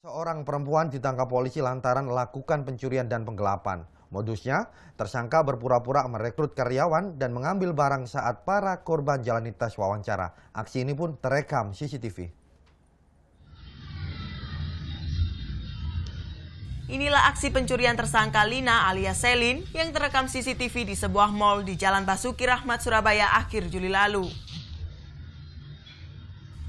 Seorang perempuan ditangkap polisi lantaran melakukan pencurian dan penggelapan. Modusnya, tersangka berpura-pura merekrut karyawan dan mengambil barang saat para korban jalani tes wawancara. Aksi ini pun terekam CCTV. Inilah aksi pencurian tersangka Lina alias Selin yang terekam CCTV di sebuah mall di Jalan Basuki Rahmat Surabaya akhir Juli lalu.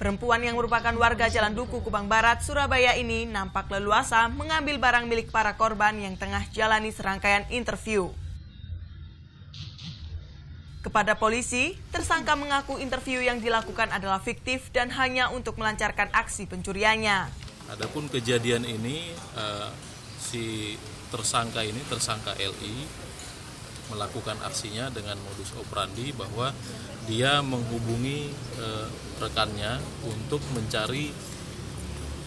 Perempuan yang merupakan warga Jalan Duku Kubang Barat, Surabaya ini nampak leluasa mengambil barang milik para korban yang tengah jalani serangkaian interview. Kepada polisi, tersangka mengaku interview yang dilakukan adalah fiktif dan hanya untuk melancarkan aksi pencuriannya. Adapun kejadian ini, uh, si tersangka ini, tersangka LI, melakukan aksinya dengan modus operandi bahwa dia menghubungi eh, rekannya untuk mencari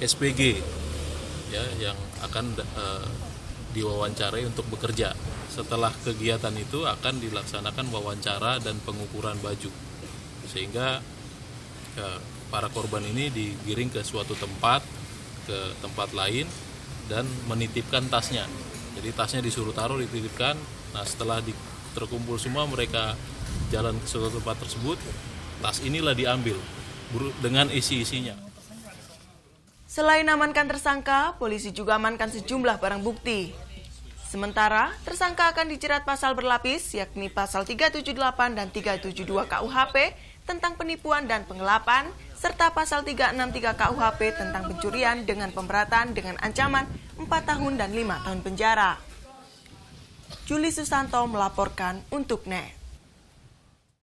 SPG ya yang akan eh, diwawancarai untuk bekerja. Setelah kegiatan itu akan dilaksanakan wawancara dan pengukuran baju. Sehingga eh, para korban ini digiring ke suatu tempat ke tempat lain dan menitipkan tasnya. Jadi tasnya disuruh taruh dititipkan Nah setelah di, terkumpul semua mereka jalan ke suatu tempat tersebut, tas inilah diambil dengan isi-isinya. Selain amankan tersangka, polisi juga amankan sejumlah barang bukti. Sementara, tersangka akan dijerat pasal berlapis, yakni pasal 378 dan 372 KUHP tentang penipuan dan penggelapan, serta pasal 363 KUHP tentang pencurian dengan pemberatan dengan ancaman 4 tahun dan 5 tahun penjara. Juli Susanto melaporkan untuk NET.